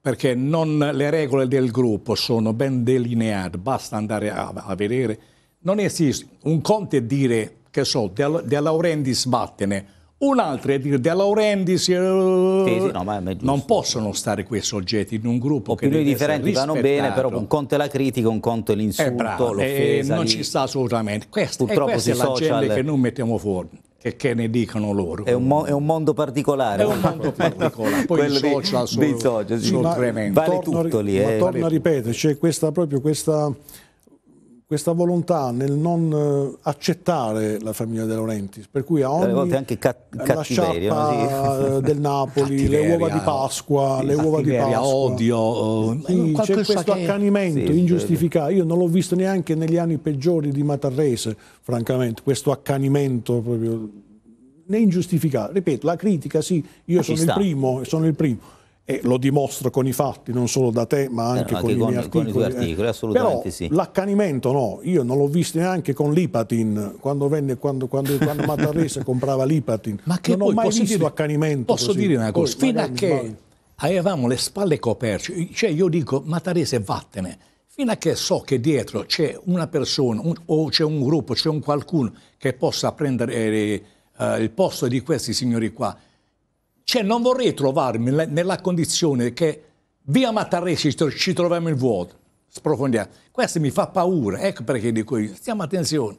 perché non, le regole del gruppo sono ben delineate, basta andare a, a vedere. Non esiste un conto è dire, che so, De Laurenti sbattene, un altro è dire De Laurenti, si... Eh, sì, sì, no, non possono stare quei soggetti in un gruppo Opinioni che differenti vanno bene, però un conto è la critica, un conto è eh, l'insulto, eh, eh non lì. ci sta assolutamente. Questa, Purtroppo questa è la social... gente che noi mettiamo fuori. Che, che ne dicono loro. È un, mo è un mondo particolare. È un mondo particolare. Poi Quello i social sono, social, sì, sono ma, tremendo. Vale tutto lì. Ma eh. torno a ripetere, c'è questa, proprio questa questa volontà nel non eh, accettare la famiglia De Laurentiis, per cui a ogni anche cat- la sciarpa sì. Eh, del Napoli, le uova di Pasqua, sì, le uova di Pasqua, odio, eh, sì, c'è questo che... accanimento ingiustificato. Io non l'ho visto neanche negli anni peggiori di Matarrese, francamente, questo accanimento proprio né ingiustificato. Ripeto, la critica sì, io sono il, primo, sono il primo e lo dimostro con i fatti, non solo da te, ma eh, anche, no, con, anche i miei articoli. Con i tuoi eh. articoli assolutamente Però, sì. L'accanimento no, io non l'ho visto neanche con l'Ipatin, quando, venne, quando, quando, quando Matarese comprava l'Ipatin. Ma che non ho mai visto dire, accanimento. Posso così. dire una cosa, poi, fino a che sbaglio. avevamo le spalle coperte, cioè io dico Matarese vattene, fino a che so che dietro c'è una persona un, o c'è un gruppo, c'è un qualcuno che possa prendere eh, eh, il posto di questi signori qua cioè non vorrei trovarmi nella condizione che via Mattaresi ci troviamo in vuoto, sprofondiamo. Questo mi fa paura, ecco perché dico io, stiamo attenzione,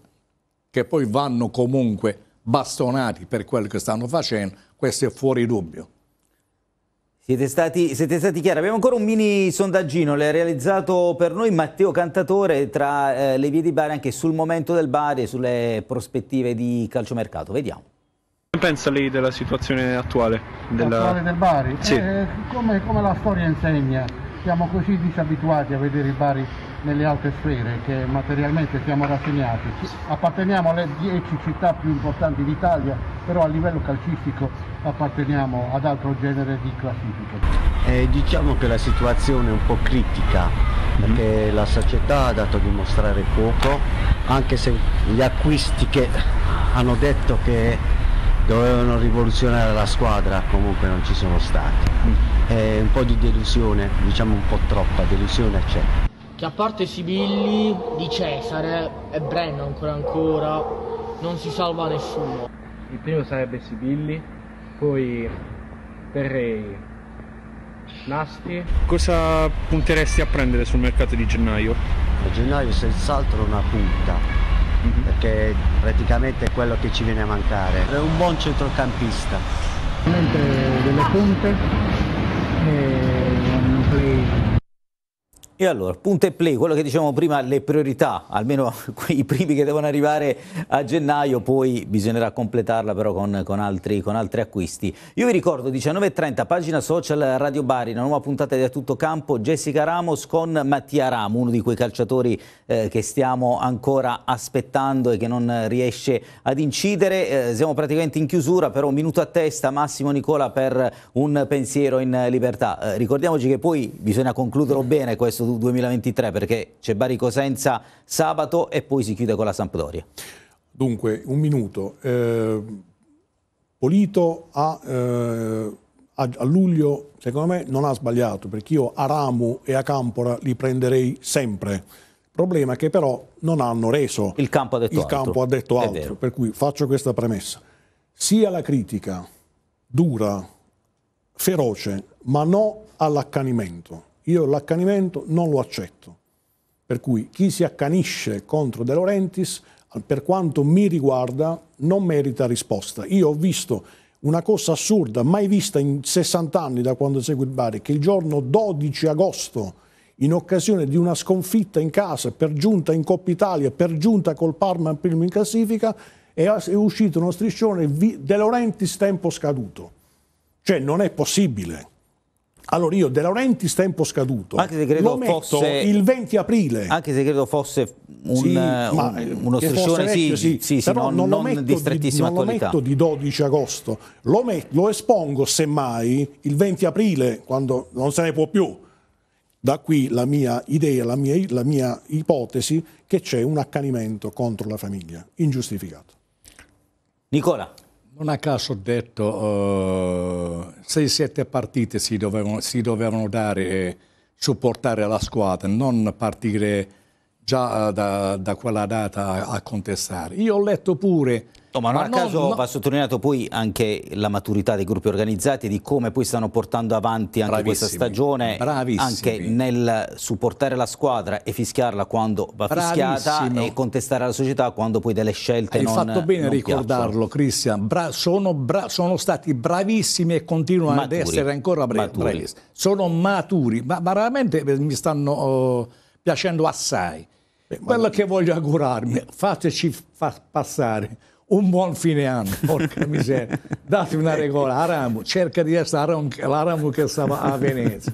che poi vanno comunque bastonati per quello che stanno facendo, questo è fuori dubbio. Siete stati, siete stati, chiari. Abbiamo ancora un mini sondaggino, l'ha realizzato per noi Matteo Cantatore tra eh, le vie di Bari, anche sul momento del Bari e sulle prospettive di calciomercato. Vediamo pensa lei della situazione attuale? Della... Attuale del Bari? Sì. Eh, eh, come, come, la storia insegna, siamo così disabituati a vedere il Bari nelle alte sfere che materialmente siamo rassegnati. Apparteniamo alle dieci città più importanti d'Italia, però a livello calcistico apparteniamo ad altro genere di classifiche. Eh, diciamo che la situazione è un po' critica mhm. perché mm. la società ha dato a dimostrare poco, anche se gli acquisti che hanno detto che dovevano rivoluzionare la squadra, comunque non ci sono stati. Mm. E eh, un po' di delusione, diciamo un po' troppa delusione c'è. Che a parte Sibilli, Di Cesare e Brenna ancora ancora, non si salva nessuno. Il primo sarebbe Sibilli, poi Terrei, Nasti. Cosa punteresti a prendere sul mercato di gennaio? A gennaio senz'altro una punta, -hmm. perché praticamente è quello che ci viene a mancare. È un buon centrocampista. Delle punte, eh e allora, punto e play, quello che dicevamo prima, le priorità, almeno i primi che devono arrivare a gennaio, poi bisognerà completarla però con, con, altri, con altri, acquisti. Io vi ricordo, 19.30, pagina social Radio Bari, una nuova puntata di A Tutto Campo, Jessica Ramos con Mattia Ramo, uno di quei calciatori eh, che stiamo ancora aspettando e che non riesce ad incidere. Eh, siamo praticamente in chiusura, però un minuto a testa, Massimo Nicola per un pensiero in libertà. Eh, ricordiamoci che poi bisogna concludere bene questo 2023 perché c'è Bari Cosenza sabato e poi si chiude con la Sampdoria. Dunque, un minuto. Eh, Polito a, eh, a, a, luglio, secondo me, non ha sbagliato, perché io a Ramu e a Campora li prenderei sempre. problema che però non hanno reso. Il campo ha detto il altro. Campo ha detto altro per cui faccio questa premessa. Sia la critica dura, feroce, ma no all'accanimento. Io l'accanimento non lo accetto. Per cui chi si accanisce contro De Laurentiis, per quanto mi riguarda, non merita risposta. Io ho visto una cosa assurda, mai vista in 60 anni da quando seguo il Bari, che il giorno 12 agosto, in occasione di una sconfitta in casa, per giunta in Coppa Italia, per giunta col Parma primo in classifica, è uscito uno striscione De Laurentiis tempo scaduto. Cioè non è possibile allora io De Laurentiis tempo scaduto, anche se credo fosse, il 20 aprile. Anche se credo fosse un, sì, un, eh, uno striscione sì, sì, sì, sì, non, non, lo metto di strettissima non attualità. lo metto di 12 agosto, lo, met, lo espongo semmai il 20 aprile quando non se ne può più. Da qui la mia idea, la mia, la mia ipotesi che c'è un accanimento contro la famiglia, ingiustificato. Nicola. Non a caso ho detto, uh, eh, 6-7 partite si dovevano, si dovevano dare e supportare la squadra, non partire già da, da quella data a, a contestare. Io ho letto pure No, certo, ma non ma a caso no, va sottolineato poi anche la maturità dei gruppi organizzati di come poi stanno portando avanti anche questa stagione, Bravissimi. anche nel supportare la squadra e fischiarla quando va Bravissimo. fischiata e contestare la società quando poi delle scelte Hai non Hai fatto bene a ricordarlo, Cristian. Sono, sono, stati bravissimi e continuano maturi. ad essere ancora bravi. Maturi. Sono maturi, ma, veramente eh, mi stanno oh, piacendo assai. Beh, Quello che voglio augurarmi, fateci fa passare un buon fine anno, porca miseria, datemi una regola, Aramu, cerca di essere Aramu, l'Aramu che stava a Venezia.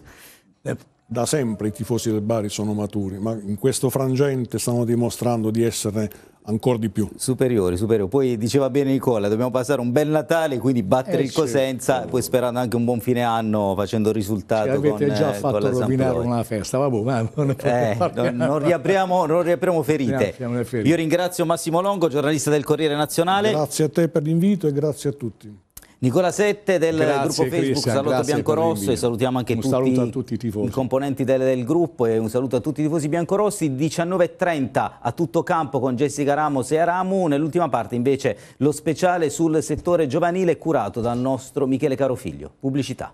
da sempre i tifosi del Bari sono maturi, ma in questo frangente stanno dimostrando di essere ancora di più. Superiori, superiori. Poi diceva bene Nicola, dobbiamo passare un bel Natale, quindi battere eh, il Cosenza, certo. poi sperando anche un buon fine anno facendo risultato. Ci avete con, già eh, fatto rovinare una festa, vabbè, boh, ma non, eh, non, non, riapriamo, non riapriamo ferite. Io ringrazio Massimo Longo, giornalista del Corriere Nazionale. Grazie a te per l'invito e grazie a tutti. Nicola Sette del Grazie, gruppo Facebook Christian. Salotto Grazie Biancorosso e salutiamo anche tutti, tutti, i tifosi. componenti del, del, gruppo e un saluto a tutti i tifosi biancorossi 19.30 a tutto campo con Jessica Ramos e Aramu nell'ultima parte invece lo speciale sul settore giovanile curato dal nostro Michele Carofiglio pubblicità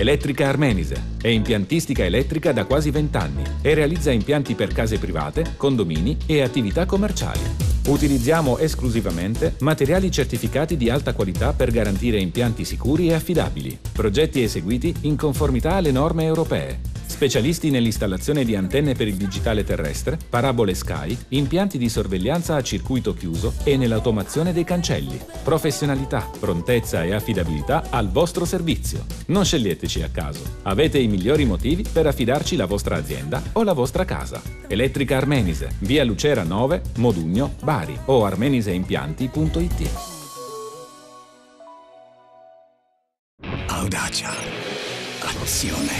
Elettrica Armenise. È impiantistica elettrica da quasi 20 anni e realizza impianti per case private, condomini e attività commerciali. Utilizziamo esclusivamente materiali certificati di alta qualità per garantire impianti sicuri e affidabili. Progetti eseguiti in conformità alle norme europee. Specialisti nell'installazione di antenne per il digitale terrestre, parabole Sky, impianti di sorveglianza a circuito chiuso e nell'automazione dei cancelli. Professionalità, prontezza e affidabilità al vostro servizio. Non scegliete sceglierci a caso. Avete i migliori motivi per affidarci la vostra azienda o la vostra casa. Elettrica Armenise, via Lucera 9, Modugno, Bari o armeniseimpianti.it. Audacia, azione,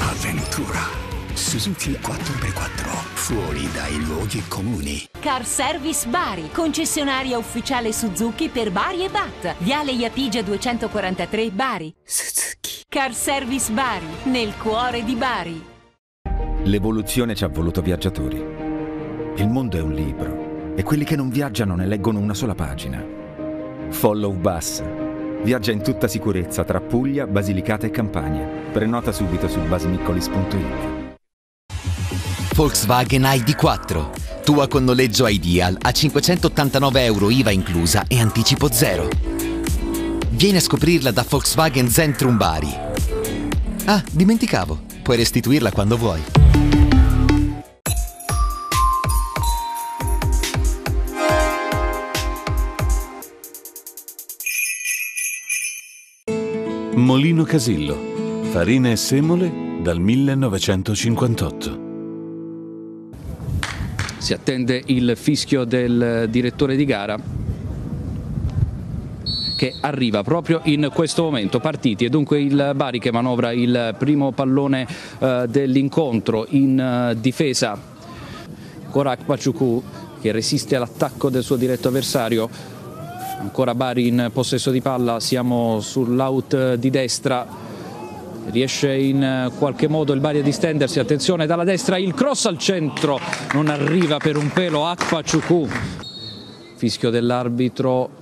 avventura. Suzuki 4x4 fuori dai luoghi comuni. Car Service Bari, concessionaria ufficiale Suzuki per Bari e Bat. Viale Iapigia 243 Bari. Suzuki. Car Service Bari, nel cuore di Bari. L'evoluzione ci ha voluto viaggiatori. Il mondo è un libro e quelli che non viaggiano ne leggono una sola pagina. Follow Bus. Viaggia in tutta sicurezza tra Puglia, Basilicata e Campania. Prenota subito su basmiccolis.it. Volkswagen ID4. Tua con noleggio Ideal a 589 euro IVA inclusa e anticipo zero. Vieni a scoprirla da Volkswagen Zentrum Bari. Ah, dimenticavo, puoi restituirla quando vuoi. Molino Casillo, farina e semole dal 1958. Si attende il fischio del direttore di gara che arriva proprio in questo momento. Partiti e dunque il Bari che manovra il primo pallone eh, dell'incontro in eh, difesa. Korak Paciuku che resiste all'attacco del suo diretto avversario. Ancora Bari in possesso di palla, siamo sull'out di destra riesce in eh, qualche modo il Bari a distendersi, attenzione dalla destra il cross al centro, non arriva per un pelo Acqua Ciucù. fischio dell'arbitro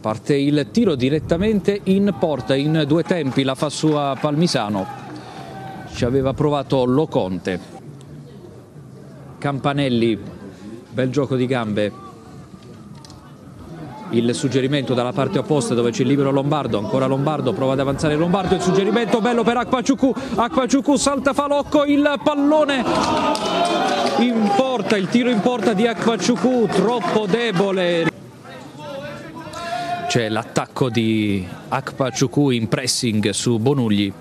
Parte il tiro direttamente in porta in due tempi, la fa sua Palmisano. Ci aveva provato Loconte. Campanelli, bel gioco di gambe. Il suggerimento dalla parte opposta dove c'è il libero Lombardo, ancora Lombardo, prova ad avanzare Lombardo, il suggerimento bello per Acquaciucù, Acquaciucù salta Falocco, il pallone in porta, il tiro in porta di Acquaciucù, troppo debole, c'è l'attacco di Akpa Chukwu in pressing su Bonugli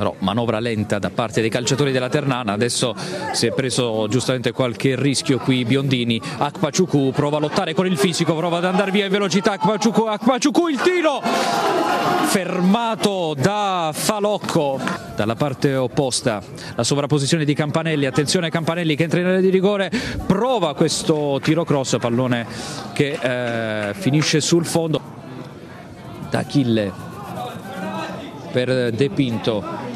però manovra lenta da parte dei calciatori della Ternana, adesso si è preso giustamente qualche rischio qui Biondini, Akpaciuku prova a lottare con il fisico, prova ad andare via in velocità, Akpaciuku, Akpaciuku il tiro fermato da Falocco dalla parte opposta, la sovrapposizione di Campanelli, attenzione Campanelli che entra in area di rigore, prova questo tiro cross, pallone che eh, finisce sul fondo D'Achille per De Pinto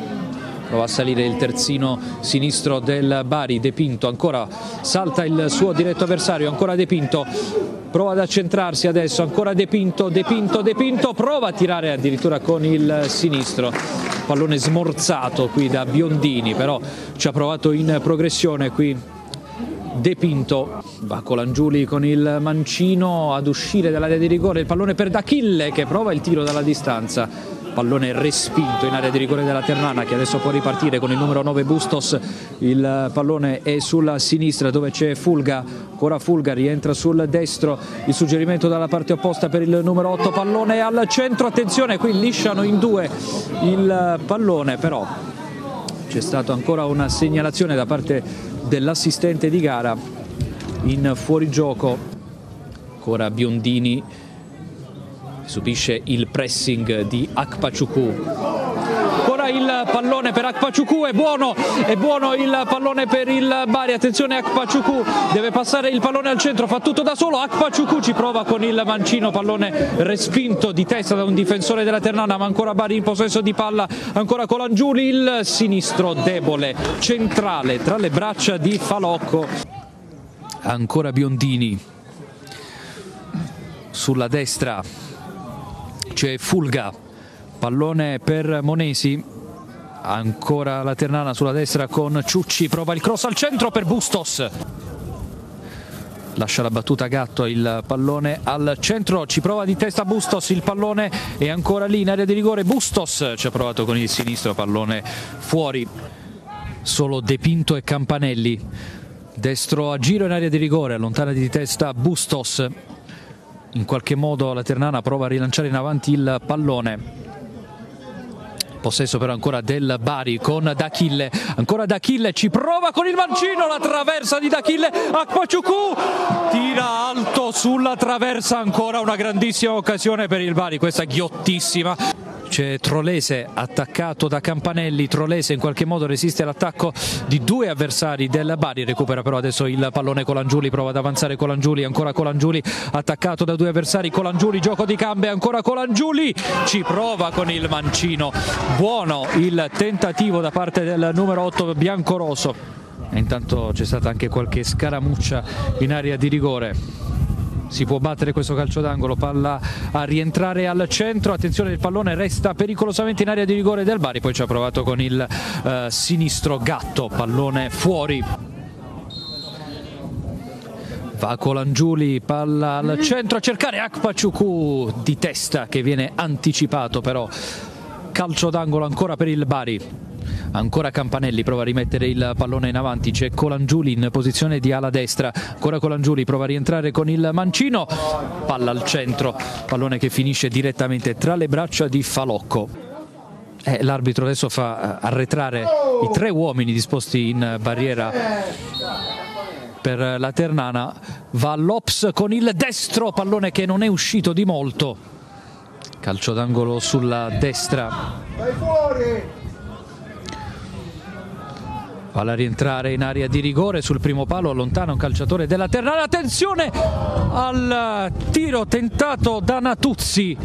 prova a salire il terzino sinistro del Bari, Depinto ancora salta il suo diretto avversario, ancora Depinto prova ad accentrarsi adesso, ancora Depinto, Depinto, Depinto, prova a tirare addirittura con il sinistro. Pallone smorzato qui da Biondini, però ci ha provato in progressione qui Depinto Va Colangiuli con il mancino ad uscire dall'area di rigore, il pallone per D'Achille che prova il tiro dalla distanza pallone respinto in area di rigore della Ternana che adesso può ripartire con il numero 9 Bustos, il pallone è sulla sinistra dove c'è Fulga, ancora Fulga rientra sul destro, il suggerimento dalla parte opposta per il numero 8, pallone al centro, attenzione qui lisciano in due il pallone però c'è stata ancora una segnalazione da parte dell'assistente di gara in fuorigioco, ancora Biondini subisce il pressing di Akpachukwu il pallone per Akpaciucu, è buono, è buono il pallone per il Bari, attenzione Akpaciucu, deve passare il pallone al centro, fa tutto da solo, Akpaciucu ci prova con il mancino, pallone respinto di testa da un difensore della Ternana, ma ancora Bari in possesso di palla, ancora Colangiuli, il sinistro debole, centrale, tra le braccia di Falocco, ancora Biondini sulla destra c'è Fulga, pallone per Monesi, ancora la Ternana sulla destra con Ciucci, prova il cross al centro per Bustos. Lascia la battuta Gatto, il pallone al centro, ci prova di testa Bustos, il pallone è ancora lì in area di rigore, Bustos ci ha provato con il sinistro, pallone fuori, solo De Pinto e Campanelli, destro a giro in area di rigore, allontana di testa Bustos, in qualche modo la Ternana prova a rilanciare in avanti il pallone possesso però ancora del Bari con D'Achille, ancora D'Achille ci prova con il mancino, la traversa di D'Achille, Acquaciucù tira alto sulla traversa, ancora una grandissima occasione per il Bari, questa ghiottissima c'è Trolese attaccato da Campanelli, Trolese in qualche modo resiste all'attacco di due avversari del Bari, recupera però adesso il pallone Colangiuli, prova ad avanzare Colangiuli, ancora Colangiuli attaccato da due avversari, Colangiuli gioco di gambe, ancora Colangiuli, ci prova con il mancino, buono il tentativo da parte del numero 8 biancorosso. E intanto c'è stata anche qualche scaramuccia in area di rigore si può battere questo calcio d'angolo, palla a rientrare al centro, attenzione il pallone resta pericolosamente in area di rigore del Bari, poi ci ha provato con il eh, sinistro gatto, pallone fuori. Va Colangiuli, palla al mm-hmm. centro a cercare Akpa di testa che viene anticipato però. Calcio d'angolo ancora per il Bari. Ancora Campanelli prova a rimettere il pallone in avanti, c'è Colangiuli in posizione di ala destra, ancora Colangiuli prova a rientrare con il mancino, palla al centro, pallone che finisce direttamente tra le braccia di Falocco. Eh, l'arbitro adesso fa eh, arretrare i tre uomini disposti in barriera per la Ternana, va Lops con il destro, pallone che non è uscito di molto, calcio d'angolo sulla destra. Vai fuori! Valla rientrare in area di rigore sul primo palo, allontana un calciatore della Terrara. Attenzione al tiro tentato da Natuzzi.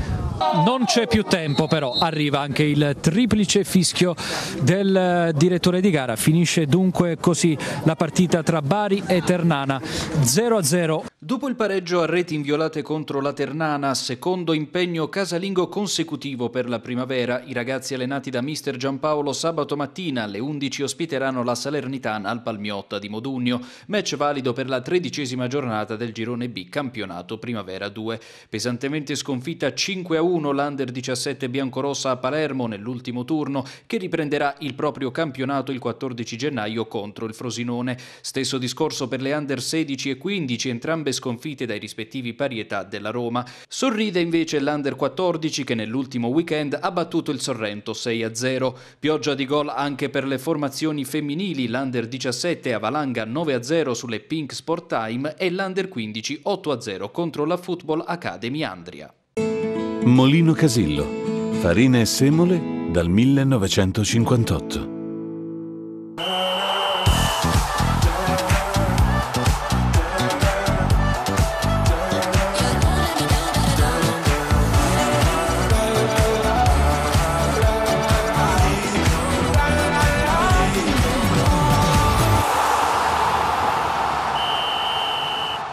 Non c'è più tempo però, arriva anche il triplice fischio del direttore di gara. Finisce dunque così la partita tra Bari e Ternana 0-0 Dopo il pareggio a reti inviolate contro la Ternana, secondo impegno casalingo consecutivo per la primavera, i ragazzi allenati da mister Giampaolo sabato mattina alle 11 ospiteranno la Salernitana al Palmiotta di Modugno, match valido per la tredicesima giornata del girone B campionato Primavera 2. Pesantemente sconfitta 5-1 l'Under 17 biancorossa a Palermo nell'ultimo turno, che riprenderà il proprio campionato il 14 gennaio contro il Frosinone. Stesso discorso per le Under 16 e 15, entrambe entrambe sconfitte dai rispettivi parietà della Roma. Sorride invece l'Under 14 che nell'ultimo weekend ha battuto il Sorrento 6-0. Pioggia di gol anche per le formazioni femminili, l'Under 17 avalanga 9-0 sulle Pink Sport Time e l'Under 15 8-0 contro la Football Academy Andria. Molino Casillo, farina e semole dal 1958.